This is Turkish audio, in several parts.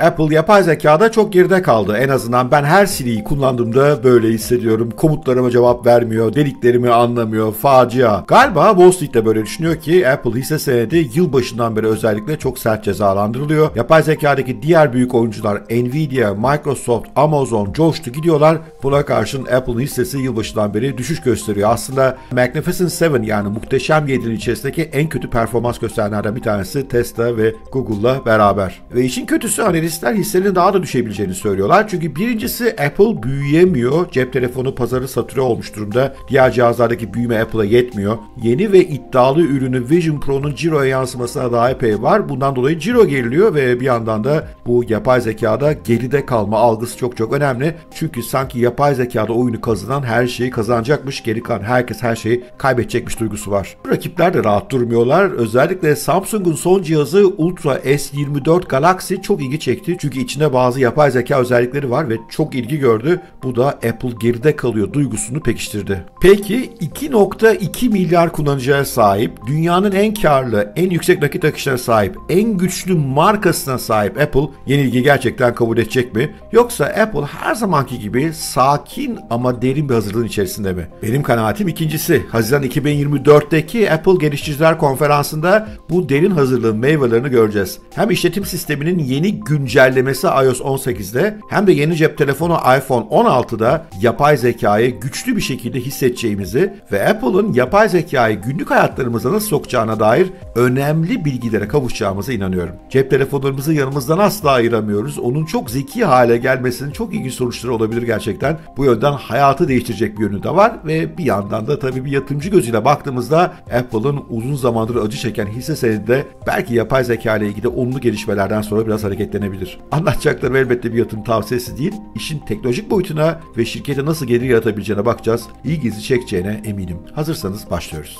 Apple yapay zekada çok geride kaldı. En azından ben her Siri'yi kullandığımda böyle hissediyorum. Komutlarıma cevap vermiyor, dediklerimi anlamıyor, facia. Galiba Wall Street de böyle düşünüyor ki Apple hisse senedi yılbaşından beri özellikle çok sert cezalandırılıyor. Yapay zekadaki diğer büyük oyuncular Nvidia, Microsoft, Amazon coştu gidiyorlar. Buna karşın Apple'ın hissesi yılbaşından beri düşüş gösteriyor. Aslında Magnificent 7 yani muhteşem 7'nin içerisindeki en kötü performans gösterenlerden bir tanesi Tesla ve Google'la beraber. Ve işin kötüsü hani analistler hissenin daha da düşebileceğini söylüyorlar. Çünkü birincisi Apple büyüyemiyor. Cep telefonu pazarı satüre olmuş durumda. Diğer cihazlardaki büyüme Apple'a yetmiyor. Yeni ve iddialı ürünü Vision Pro'nun ciroya yansımasına daha epey var. Bundan dolayı ciro geriliyor ve bir yandan da bu yapay zekada geride kalma algısı çok çok önemli. Çünkü sanki yapay zekada oyunu kazanan her şeyi kazanacakmış. Geri kalan herkes her şeyi kaybedecekmiş duygusu var. Rakipler de rahat durmuyorlar. Özellikle Samsung'un son cihazı Ultra S24 Galaxy çok ilgi çekiyor çekti. Çünkü içinde bazı yapay zeka özellikleri var ve çok ilgi gördü. Bu da Apple geride kalıyor duygusunu pekiştirdi. Peki 2.2 milyar kullanıcıya sahip, dünyanın en karlı, en yüksek nakit akışına sahip, en güçlü markasına sahip Apple yenilgi gerçekten kabul edecek mi? Yoksa Apple her zamanki gibi sakin ama derin bir hazırlığın içerisinde mi? Benim kanaatim ikincisi. Haziran 2024'teki Apple Geliştiriciler Konferansı'nda bu derin hazırlığın meyvelerini göreceğiz. Hem işletim sisteminin yeni gün güncellemesi iOS 18'de hem de yeni cep telefonu iPhone 16'da yapay zekayı güçlü bir şekilde hissedeceğimizi ve Apple'ın yapay zekayı günlük hayatlarımıza nasıl sokacağına dair önemli bilgilere kavuşacağımıza inanıyorum. Cep telefonlarımızı yanımızdan asla ayıramıyoruz. Onun çok zeki hale gelmesinin çok ilginç sonuçları olabilir gerçekten. Bu yönden hayatı değiştirecek bir yönü de var ve bir yandan da tabii bir yatırımcı gözüyle baktığımızda Apple'ın uzun zamandır acı çeken hisse senedi de belki yapay zeka ile ilgili olumlu gelişmelerden sonra biraz hareketlenebilir olabilir. Anlatacaklarım elbette bir yatırım tavsiyesi değil, İşin teknolojik boyutuna ve şirkete nasıl gelir yaratabileceğine bakacağız. İlginizi çekeceğine eminim. Hazırsanız başlıyoruz.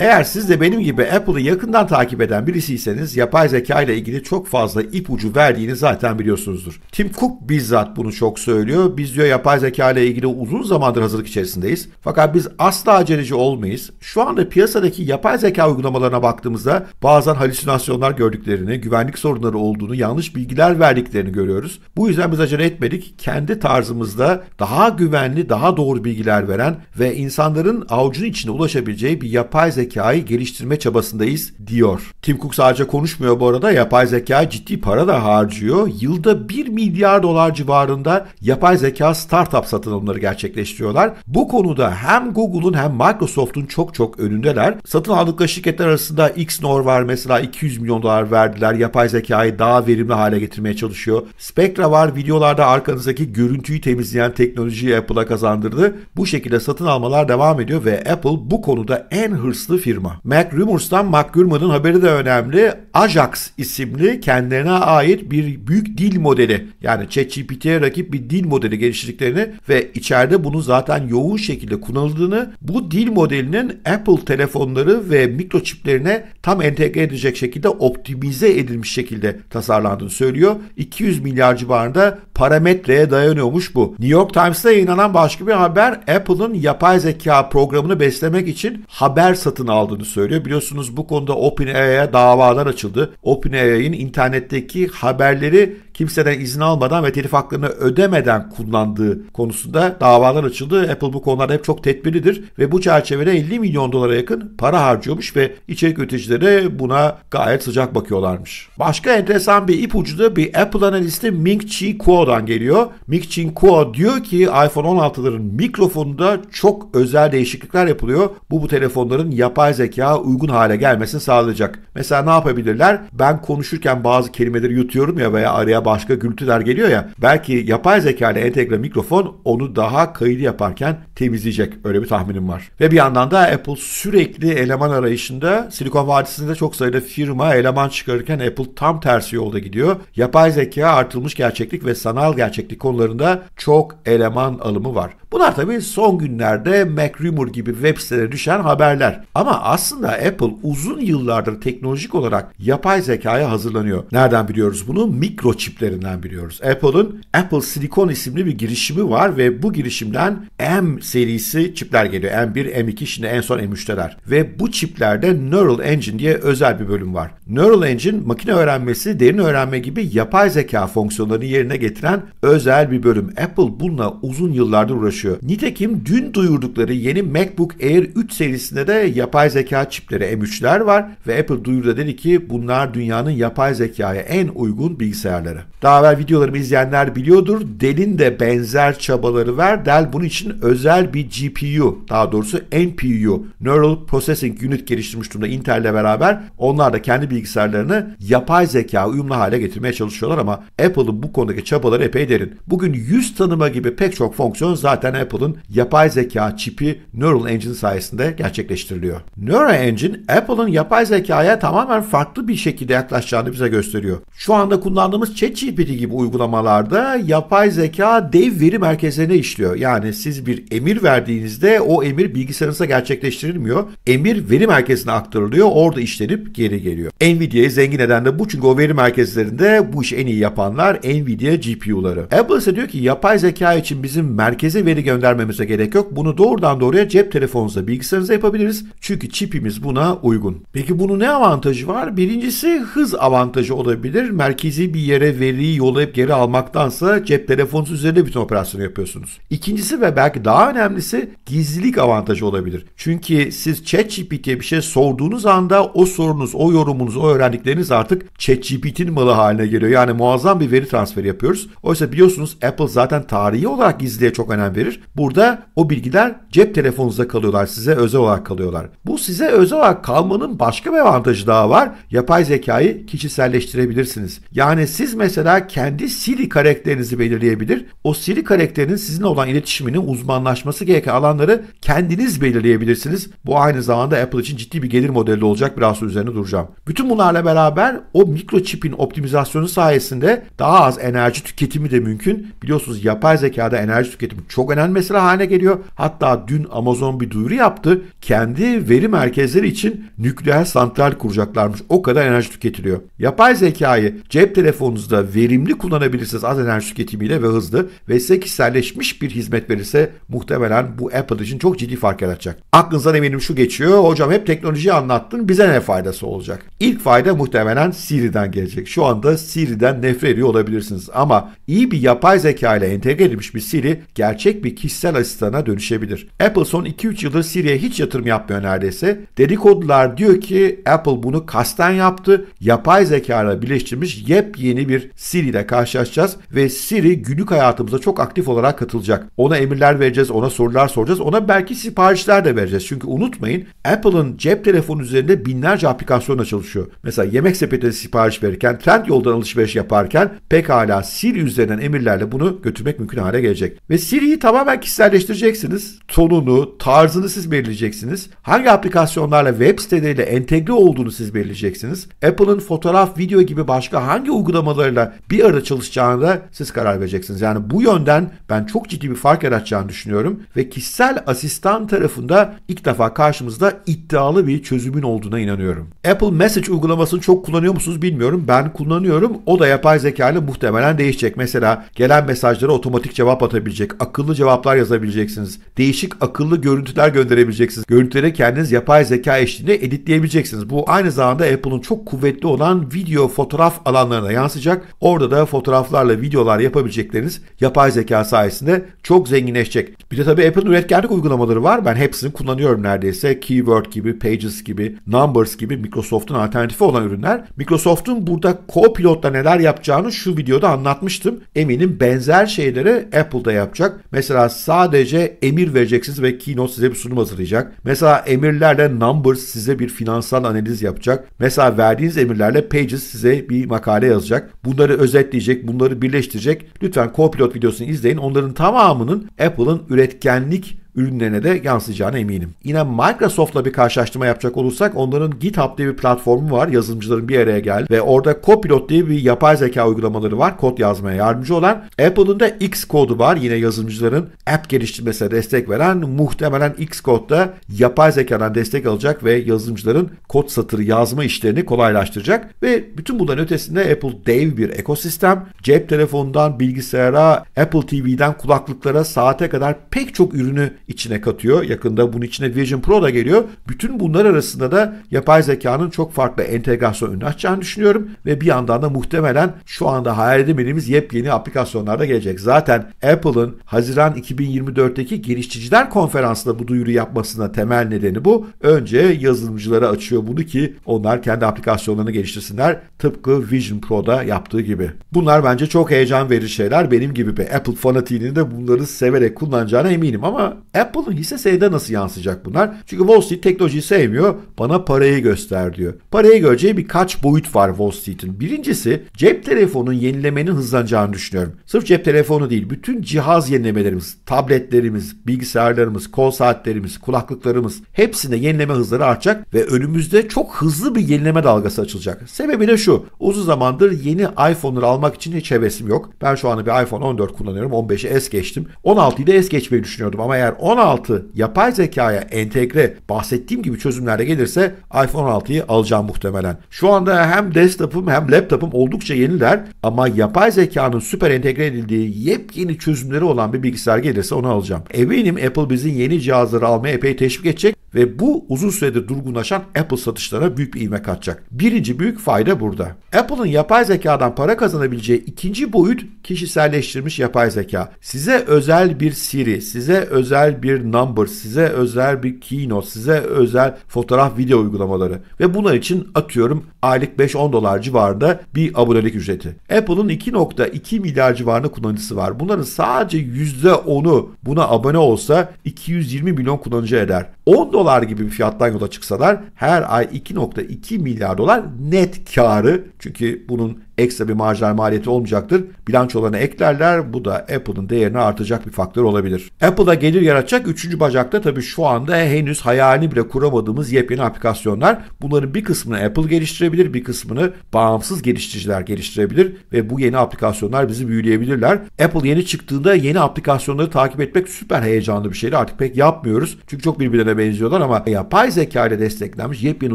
Eğer siz de benim gibi Apple'ı yakından takip eden birisiyseniz yapay zeka ile ilgili çok fazla ipucu verdiğini zaten biliyorsunuzdur. Tim Cook bizzat bunu çok söylüyor. Biz diyor yapay zeka ile ilgili uzun zamandır hazırlık içerisindeyiz. Fakat biz asla aceleci olmayız. Şu anda piyasadaki yapay zeka uygulamalarına baktığımızda bazen halüsinasyonlar gördüklerini, güvenlik sorunları olduğunu, yanlış bilgiler verdiklerini görüyoruz. Bu yüzden biz acele etmedik. Kendi tarzımızda daha güvenli, daha doğru bilgiler veren ve insanların avucunun içine ulaşabileceği bir yapay zeka zekayı geliştirme çabasındayız diyor. Tim Cook sadece konuşmuyor bu arada. Yapay zeka ciddi para da harcıyor. Yılda 1 milyar dolar civarında yapay zeka startup satın alımları gerçekleştiriyorlar. Bu konuda hem Google'un hem Microsoft'un çok çok önündeler. Satın aldıkları şirketler arasında Xnor var mesela 200 milyon dolar verdiler. Yapay zekayı daha verimli hale getirmeye çalışıyor. Spectra var videolarda arkanızdaki görüntüyü temizleyen teknolojiyi Apple'a kazandırdı. Bu şekilde satın almalar devam ediyor ve Apple bu konuda en hırslı sattığı firma. Mac Rumors'tan Mark haberi de önemli. Ajax isimli kendilerine ait bir büyük dil modeli yani ChatGPT'ye rakip bir dil modeli geliştirdiklerini ve içeride bunu zaten yoğun şekilde kullanıldığını bu dil modelinin Apple telefonları ve mikroçiplerine tam entegre edecek şekilde optimize edilmiş şekilde tasarlandığını söylüyor. 200 milyar civarında parametreye dayanıyormuş bu. New York Times'ta yayınlanan başka bir haber Apple'ın yapay zeka programını beslemek için haber satın satın aldığını söylüyor. Biliyorsunuz bu konuda OpenAI'ya davalar açıldı. OpenAI'nin internetteki haberleri kimseden izin almadan ve telif haklarını ödemeden kullandığı konusunda davalar açıldı. Apple bu konularda hep çok tedbirlidir ve bu çerçevede 50 milyon dolara yakın para harcıyormuş ve içerik üreticileri buna gayet sıcak bakıyorlarmış. Başka enteresan bir ipucu da bir Apple analisti Ming Chi Kuo'dan geliyor. Ming Chi Kuo diyor ki iPhone 16'ların mikrofonunda çok özel değişiklikler yapılıyor. Bu bu telefonların yapay zeka uygun hale gelmesini sağlayacak. Mesela ne yapabilirler? Ben konuşurken bazı kelimeleri yutuyorum ya veya araya başka gürültüler geliyor ya belki yapay zeka ile entegre mikrofon onu daha kayıtlı yaparken temizleyecek. Öyle bir tahminim var. Ve bir yandan da Apple sürekli eleman arayışında Silikon Vadisi'nde çok sayıda firma eleman çıkarırken Apple tam tersi yolda gidiyor. Yapay zeka, artılmış gerçeklik ve sanal gerçeklik konularında çok eleman alımı var. Bunlar tabii son günlerde MacRumor gibi web sitelerine düşen haberler. Ama aslında Apple uzun yıllardır teknolojik olarak yapay zekaya hazırlanıyor. Nereden biliyoruz bunu? Mikroçip çiplerinden biliyoruz. Apple'ın Apple Silicon isimli bir girişimi var ve bu girişimden M serisi çipler geliyor. M1, M2 şimdi en son M3'teler. Ve bu çiplerde Neural Engine diye özel bir bölüm var. Neural Engine makine öğrenmesi, derin öğrenme gibi yapay zeka fonksiyonlarını yerine getiren özel bir bölüm. Apple bununla uzun yıllardır uğraşıyor. Nitekim dün duyurdukları yeni MacBook Air 3 serisinde de yapay zeka çipleri M3'ler var ve Apple duyurdu dedi ki bunlar dünyanın yapay zekaya en uygun bilgisayarları. Daha evvel videolarımı izleyenler biliyordur. Dell'in de benzer çabaları var. Dell bunun için özel bir GPU, daha doğrusu NPU, Neural Processing Unit geliştirmiş durumda Intel'le beraber. Onlar da kendi bilgisayarlarını yapay zeka uyumlu hale getirmeye çalışıyorlar ama Apple'ın bu konudaki çabaları epey derin. Bugün yüz tanıma gibi pek çok fonksiyon zaten Apple'ın yapay zeka çipi Neural Engine sayesinde gerçekleştiriliyor. Neural Engine, Apple'ın yapay zekaya tamamen farklı bir şekilde yaklaşacağını bize gösteriyor. Şu anda kullandığımız chat ChatGPT gibi uygulamalarda yapay zeka dev veri merkezlerine işliyor. Yani siz bir emir verdiğinizde o emir bilgisayarınıza gerçekleştirilmiyor. Emir veri merkezine aktarılıyor. Orada işlenip geri geliyor. Nvidia'yı zengin eden de bu çünkü o veri merkezlerinde bu işi en iyi yapanlar Nvidia GPU'ları. Apple ise diyor ki yapay zeka için bizim merkeze veri göndermemize gerek yok. Bunu doğrudan doğruya cep telefonunuza bilgisayarınıza yapabiliriz. Çünkü çipimiz buna uygun. Peki bunun ne avantajı var? Birincisi hız avantajı olabilir. Merkezi bir yere ve veriyi yollayıp geri almaktansa cep telefonunuz üzerinde bütün operasyonu yapıyorsunuz. İkincisi ve belki daha önemlisi gizlilik avantajı olabilir. Çünkü siz ChatGPT'ye bir şey sorduğunuz anda o sorunuz, o yorumunuz, o öğrendikleriniz artık ChatGPT'nin malı haline geliyor. Yani muazzam bir veri transferi yapıyoruz. Oysa biliyorsunuz Apple zaten tarihi olarak gizliliğe çok önem verir. Burada o bilgiler cep telefonunuzda kalıyorlar, size özel olarak kalıyorlar. Bu size özel olarak kalmanın başka bir avantajı daha var. Yapay zekayı kişiselleştirebilirsiniz. Yani siz mesela mesela kendi Siri karakterinizi belirleyebilir. O Siri karakterinin sizinle olan iletişiminin uzmanlaşması gereken alanları kendiniz belirleyebilirsiniz. Bu aynı zamanda Apple için ciddi bir gelir modeli olacak. Biraz üzerine duracağım. Bütün bunlarla beraber o mikroçipin optimizasyonu sayesinde daha az enerji tüketimi de mümkün. Biliyorsunuz yapay zekada enerji tüketimi çok önemli mesele haline geliyor. Hatta dün Amazon bir duyuru yaptı. Kendi veri merkezleri için nükleer santral kuracaklarmış. O kadar enerji tüketiliyor. Yapay zekayı cep telefonunuzda hızla verimli kullanabilirsiniz az enerji tüketimiyle ve hızlı ve size kişiselleşmiş bir hizmet verirse muhtemelen bu Apple için çok ciddi fark yaratacak. Aklınızdan eminim şu geçiyor. Hocam hep teknolojiyi anlattın bize ne faydası olacak? İlk fayda muhtemelen Siri'den gelecek. Şu anda Siri'den nefret ediyor olabilirsiniz ama iyi bir yapay zeka ile entegre edilmiş bir Siri gerçek bir kişisel asistana dönüşebilir. Apple son 2-3 yıldır Siri'ye hiç yatırım yapmıyor neredeyse. Dedikodular diyor ki Apple bunu kasten yaptı. Yapay zeka ile birleştirilmiş yepyeni bir bir Siri ile karşılaşacağız ve Siri günlük hayatımıza çok aktif olarak katılacak. Ona emirler vereceğiz, ona sorular soracağız, ona belki siparişler de vereceğiz. Çünkü unutmayın Apple'ın cep telefonu üzerinde binlerce aplikasyonla çalışıyor. Mesela yemek sepetine sipariş verirken, trend yoldan alışveriş yaparken pekala Siri üzerinden emirlerle bunu götürmek mümkün hale gelecek. Ve Siri'yi tamamen kişiselleştireceksiniz. Tonunu, tarzını siz belirleyeceksiniz. Hangi aplikasyonlarla web siteleriyle entegre olduğunu siz belirleyeceksiniz. Apple'ın fotoğraf, video gibi başka hangi uygulamalarıyla Amerika'yla bir arada çalışacağını da siz karar vereceksiniz. Yani bu yönden ben çok ciddi bir fark yaratacağını düşünüyorum ve kişisel asistan tarafında ilk defa karşımızda iddialı bir çözümün olduğuna inanıyorum. Apple Message uygulamasını çok kullanıyor musunuz bilmiyorum. Ben kullanıyorum. O da yapay zeka ile muhtemelen değişecek. Mesela gelen mesajlara otomatik cevap atabilecek, akıllı cevaplar yazabileceksiniz. Değişik akıllı görüntüler gönderebileceksiniz. Görüntüleri kendiniz yapay zeka eşliğinde editleyebileceksiniz. Bu aynı zamanda Apple'ın çok kuvvetli olan video, fotoğraf alanlarına yansıyacak Orada da fotoğraflarla videolar yapabilecekleriniz yapay zeka sayesinde çok zenginleşecek. Bir de tabii Apple'ın üretkenlik uygulamaları var. Ben hepsini kullanıyorum neredeyse. Keyword gibi, Pages gibi, Numbers gibi Microsoft'un alternatifi olan ürünler. Microsoft'un burada Copilot'la neler yapacağını şu videoda anlatmıştım. Eminim benzer şeyleri Apple'da yapacak. Mesela sadece emir vereceksiniz ve Keynote size bir sunum hazırlayacak. Mesela emirlerle Numbers size bir finansal analiz yapacak. Mesela verdiğiniz emirlerle Pages size bir makale yazacak. Bu bunları özetleyecek, bunları birleştirecek. Lütfen Pilot videosunu izleyin. Onların tamamının Apple'ın üretkenlik ürünlerine de yansıyacağına eminim. Yine Microsoft'la bir karşılaştırma yapacak olursak onların GitHub diye bir platformu var. Yazılımcıların bir araya geldi ve orada Copilot diye bir yapay zeka uygulamaları var. Kod yazmaya yardımcı olan. Apple'ın da Xcode'u var. Yine yazılımcıların app geliştirmesine destek veren muhtemelen Xcode'da yapay zekadan destek alacak ve yazılımcıların kod satırı yazma işlerini kolaylaştıracak ve bütün bunların ötesinde Apple dev bir ekosistem. Cep telefonundan bilgisayara, Apple TV'den kulaklıklara saate kadar pek çok ürünü içine katıyor. Yakında bunun içine Vision Pro da geliyor. Bütün bunlar arasında da yapay zekanın çok farklı entegrasyon önünü açacağını düşünüyorum ve bir yandan da muhtemelen şu anda hayal edemediğimiz yepyeni aplikasyonlar da gelecek. Zaten Apple'ın Haziran 2024'teki geliştiriciler konferansında bu duyuru yapmasına temel nedeni bu. Önce yazılımcılara açıyor bunu ki onlar kendi aplikasyonlarını geliştirsinler. Tıpkı Vision Pro'da yaptığı gibi. Bunlar bence çok heyecan verici şeyler. Benim gibi bir Apple fanatiğinin de bunları severek kullanacağına eminim ama Apple'ın hisse senedine nasıl yansıyacak bunlar? Çünkü Wall Street teknolojiyi sevmiyor. Bana parayı göster diyor. Parayı göreceği birkaç boyut var Wall Street'in. Birincisi cep telefonunun yenilemenin hızlanacağını düşünüyorum. Sırf cep telefonu değil. Bütün cihaz yenilemelerimiz, tabletlerimiz, bilgisayarlarımız, kol saatlerimiz, kulaklıklarımız hepsinde yenileme hızları artacak ve önümüzde çok hızlı bir yenileme dalgası açılacak. Sebebi de şu. Uzun zamandır yeni iPhone'ları almak için hiç hevesim yok. Ben şu anda bir iPhone 14 kullanıyorum. 15'i es geçtim. 16'yı da es geçmeyi düşünüyordum ama eğer 16 yapay zekaya entegre bahsettiğim gibi çözümlerde gelirse iPhone 16'yı alacağım muhtemelen. Şu anda hem desktop'ım hem laptop'ım oldukça yeniler ama yapay zekanın süper entegre edildiği yepyeni çözümleri olan bir bilgisayar gelirse onu alacağım. Eminim Apple bizim yeni cihazları almaya epey teşvik edecek ve bu uzun süredir durgunlaşan Apple satışlarına büyük bir ivme katacak. Birinci büyük fayda burada. Apple'ın yapay zekadan para kazanabileceği ikinci boyut kişiselleştirilmiş yapay zeka. Size özel bir Siri, size özel bir Number, size özel bir Keynote, size özel fotoğraf video uygulamaları ve bunlar için atıyorum aylık 5-10 dolar civarında bir abonelik ücreti. Apple'ın 2.2 milyar civarında kullanıcısı var. Bunların sadece %10'u buna abone olsa 220 milyon kullanıcı eder. 10 dolar gibi bir fiyattan yola çıksalar her ay 2.2 milyar dolar net karı çünkü bunun ekstra bir marjlar maliyeti olmayacaktır. Bilançolarına eklerler. Bu da Apple'ın değerini artacak bir faktör olabilir. Apple'da gelir yaratacak üçüncü bacakta tabii şu anda henüz hayalini bile kuramadığımız yepyeni aplikasyonlar. Bunların bir kısmını Apple geliştirebilir, bir kısmını bağımsız geliştiriciler geliştirebilir ve bu yeni aplikasyonlar bizi büyüleyebilirler. Apple yeni çıktığında yeni aplikasyonları takip etmek süper heyecanlı bir şeydi. Artık pek yapmıyoruz. Çünkü çok birbirine benziyorlar ama yapay zeka ile desteklenmiş yepyeni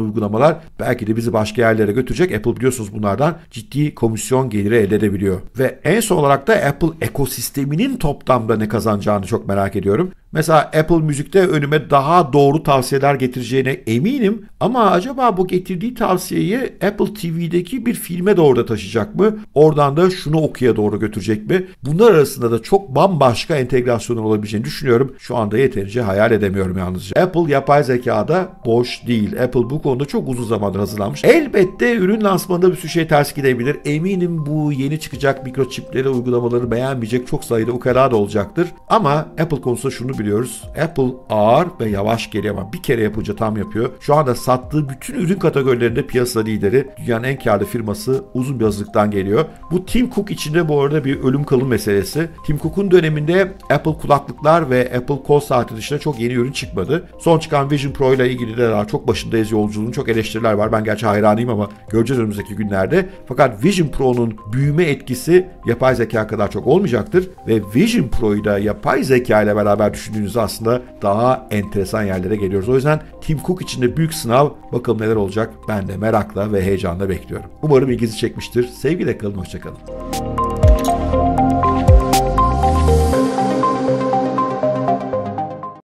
uygulamalar belki de bizi başka yerlere götürecek. Apple biliyorsunuz bunlardan ciddi komisyon geliri elde edebiliyor. Ve en son olarak da Apple ekosisteminin toplamda ne kazanacağını çok merak ediyorum. Mesela Apple Müzik'te önüme daha doğru tavsiyeler getireceğine eminim ama acaba bu getirdiği tavsiyeyi Apple TV'deki bir filme doğru da taşıyacak mı? Oradan da şunu okuya doğru götürecek mi? Bunlar arasında da çok bambaşka entegrasyonun olabileceğini düşünüyorum. Şu anda yeterince hayal edemiyorum yalnızca. Apple yapay zekada boş değil. Apple bu konuda çok uzun zamandır hazırlanmış. Elbette ürün lansmanında bir sürü şey ters gidebilir. Eminim bu yeni çıkacak mikroçipleri uygulamaları beğenmeyecek çok sayıda ukala da olacaktır. Ama Apple konusunda şunu biliyoruz. Apple ağır ve yavaş geliyor ama bir kere yapınca tam yapıyor. Şu anda sattığı bütün ürün kategorilerinde piyasa lideri. Dünyanın en karlı firması uzun bir hazırlıktan geliyor. Bu Tim Cook içinde bu arada bir ölüm kalım meselesi. Tim Cook'un döneminde Apple kulaklıklar ve Apple kol saati dışında çok yeni ürün çıkmadı. Son çıkan Vision Pro ile ilgili de daha çok başındayız yolculuğun çok eleştiriler var. Ben gerçi hayranıyım ama göreceğiz önümüzdeki günlerde. Fakat Vision Pro'nun büyüme etkisi yapay zeka kadar çok olmayacaktır ve Vision Pro'yu da yapay zeka ile beraber düşün düşündüğünüzde aslında daha enteresan yerlere geliyoruz. O yüzden Tim Cook için de büyük sınav. Bakalım neler olacak. Ben de merakla ve heyecanla bekliyorum. Umarım ilginizi çekmiştir. Sevgiyle kalın, hoşçakalın.